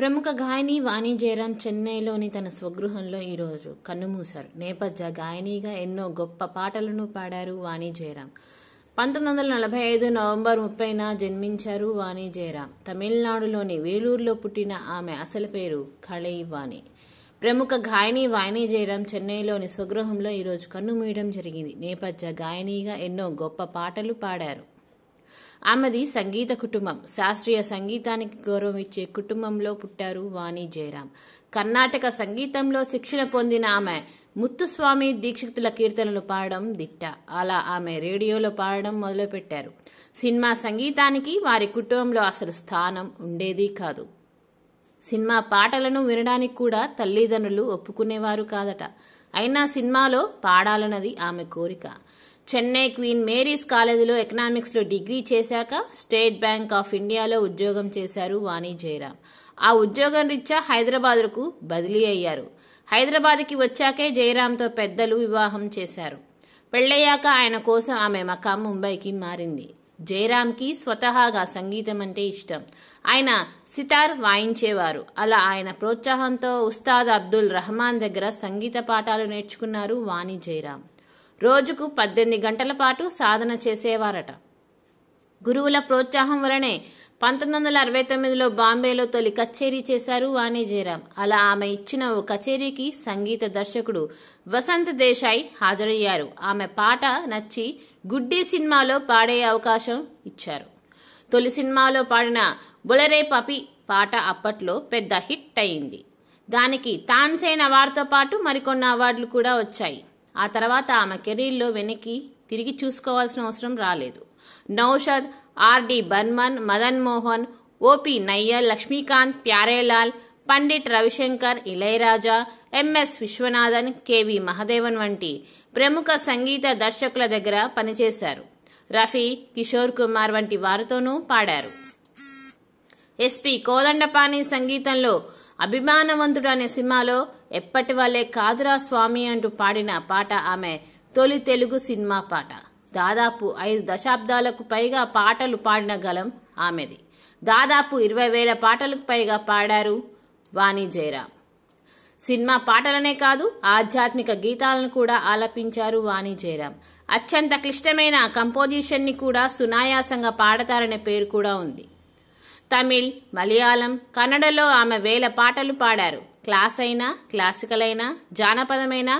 ప్రముఖ గాయని వాణి జయరాం చెన్నైలోని తన స్వగృహంలో ఈరోజు కన్నుమూశారు నేపథ్య గాయనిగా ఎన్నో గొప్ప పాటలను పాడారు వాణి జయరాం పంతొమ్మిది వందల నలభై ఐదు నవంబర్ ముప్పైన జన్మించారు వాణి జయరాం తమిళనాడులోని వేలూరులో పుట్టిన ఆమె అసలు పేరు ఖళయి వాణి ప్రముఖ గాయని వాణి జయరాం చెన్నైలోని స్వగృహంలో ఈరోజు కన్నుమూయడం జరిగింది నేపథ్య గాయనిగా ఎన్నో గొప్ప పాటలు పాడారు ఆమెది సంగీత కుటుంబం శాస్త్రీయ సంగీతానికి గౌరవం ఇచ్చే కుటుంబంలో పుట్టారు వాణి జయరాం కర్ణాటక సంగీతంలో శిక్షణ పొందిన ఆమె ముత్తుస్వామి దీక్షితుల కీర్తనలు పాడడం దిట్ట అలా ఆమె రేడియోలో పాడడం మొదలుపెట్టారు సినిమా సంగీతానికి వారి కుటుంబంలో అసలు స్థానం ఉండేది కాదు సినిమా పాటలను వినడానికి కూడా తల్లిదండ్రులు ఒప్పుకునేవారు కాదట అయినా సినిమాలో పాడాలన్నది ఆమె కోరిక చెన్నై క్వీన్ మేరీస్ కాలేజీలో ఎకనామిక్స్లో డిగ్రీ చేశాక స్టేట్ బ్యాంక్ ఆఫ్ ఇండియాలో ఉద్యోగం చేశారు వాణి జయరాం ఆ ఉద్యోగం రీత్యా హైదరాబాద్కు బదిలీ అయ్యారు హైదరాబాద్కి వచ్చాకే తో పెద్దలు వివాహం చేశారు పెళ్ళయ్యాక ఆయన కోసం ఆమె మకా ముంబైకి మారింది కి స్వతహాగా సంగీతం అంటే ఇష్టం ఆయన సితార్ వాయించేవారు అలా ఆయన ప్రోత్సాహంతో ఉస్తాద్ అబ్దుల్ రహమాన్ దగ్గర సంగీత పాఠాలు నేర్చుకున్నారు వాణి జయరాం రోజుకు పద్దెనిమిది గంటల పాటు సాధన చేసేవారట గురువుల ప్రోత్సాహం వలనే పంతొమ్మిది వందల అరవై తొమ్మిదిలో బాంబేలో తొలి కచేరీ చేశారు వాణిజయరాం అలా ఆమె ఇచ్చిన ఓ కచేరీకి సంగీత దర్శకుడు వసంత్ దేశాయ్ హాజరయ్యారు ఆమె పాట నచ్చి గుడ్డి సినిమాలో పాడే అవకాశం ఇచ్చారు తొలి సినిమాలో పాడిన బులరే పపి పాట అప్పట్లో పెద్ద హిట్ అయింది దానికి తాన్సేన్ అవార్డుతో పాటు మరికొన్ని అవార్డులు కూడా వచ్చాయి ఆ తర్వాత ఆమె కెరీర్లో వెనక్కి తిరిగి చూసుకోవాల్సిన అవసరం రాలేదు Naushad R D Burman Madan Mohan O P Nayyar Laxmikant Pyarelal Pandit Ravishankar Ilaiyaraaja M S Viswanathan K V Mahadevan వంటి ప్రముఖ సంగీత దర్శకుల దగ్గర పనిచేశారు రఫీ కిషోర్ కుమార్ వంటి వారితోనూ పాడారు ఎస్పి కోదండపాణి సంగీతంలో అభిమానవంతుడు అనే సినిమాలో ఎప్పటి వల్లే కాదురా స్వామి అంటూ పాడిన పాట ఆమె తొలి తెలుగు సినిమా పాట దాదాపు ఐదు దశాబ్దాలకు పైగా పాటలు పాడిన గలం ఆమెది దాదాపు ఇరవై వేల పాటలకు పైగా పాడారు వాణి జయరాం సినిమా పాటలనే కాదు ఆధ్యాత్మిక గీతాలను కూడా ఆలపించారు వాణి జయరాం అత్యంత క్లిష్టమైన కంపోజిషన్ని కూడా సునాయాసంగా పాడతారనే పేరు కూడా ఉంది తమిళ్ మలయాళం కన్నడలో ఆమె వేల పాటలు పాడారు క్లాస్ అయినా క్లాసికల్ అయినా జానపదమైనా